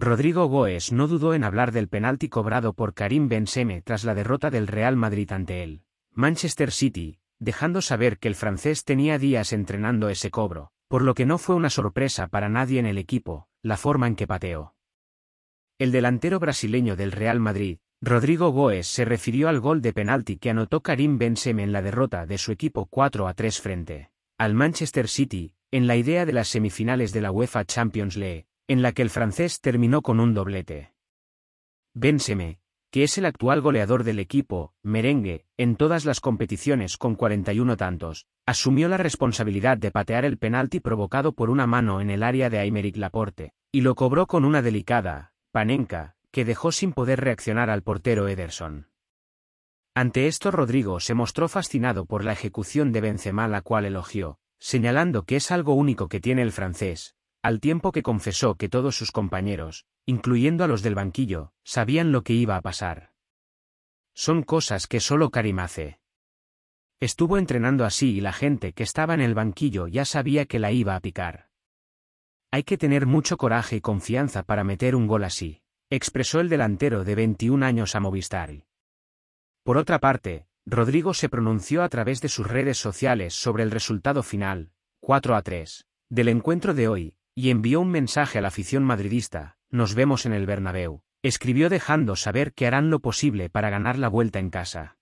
Rodrigo Goes no dudó en hablar del penalti cobrado por Karim Benseme tras la derrota del Real Madrid ante el Manchester City, dejando saber que el francés tenía días entrenando ese cobro, por lo que no fue una sorpresa para nadie en el equipo, la forma en que pateó. El delantero brasileño del Real Madrid, Rodrigo Goes se refirió al gol de penalti que anotó Karim Benseme en la derrota de su equipo 4 a 3 frente al Manchester City, en la idea de las semifinales de la UEFA Champions League en la que el francés terminó con un doblete. Benzeme, que es el actual goleador del equipo, merengue, en todas las competiciones con 41 tantos, asumió la responsabilidad de patear el penalti provocado por una mano en el área de Aymeric Laporte, y lo cobró con una delicada, panenca, que dejó sin poder reaccionar al portero Ederson. Ante esto Rodrigo se mostró fascinado por la ejecución de Benzema la cual elogió, señalando que es algo único que tiene el francés, al tiempo que confesó que todos sus compañeros, incluyendo a los del banquillo, sabían lo que iba a pasar. Son cosas que solo Karim hace. Estuvo entrenando así y la gente que estaba en el banquillo ya sabía que la iba a picar. Hay que tener mucho coraje y confianza para meter un gol así, expresó el delantero de 21 años a Movistar. Por otra parte, Rodrigo se pronunció a través de sus redes sociales sobre el resultado final, 4 a 3, del encuentro de hoy, y envió un mensaje a la afición madridista, nos vemos en el Bernabéu, escribió dejando saber que harán lo posible para ganar la vuelta en casa.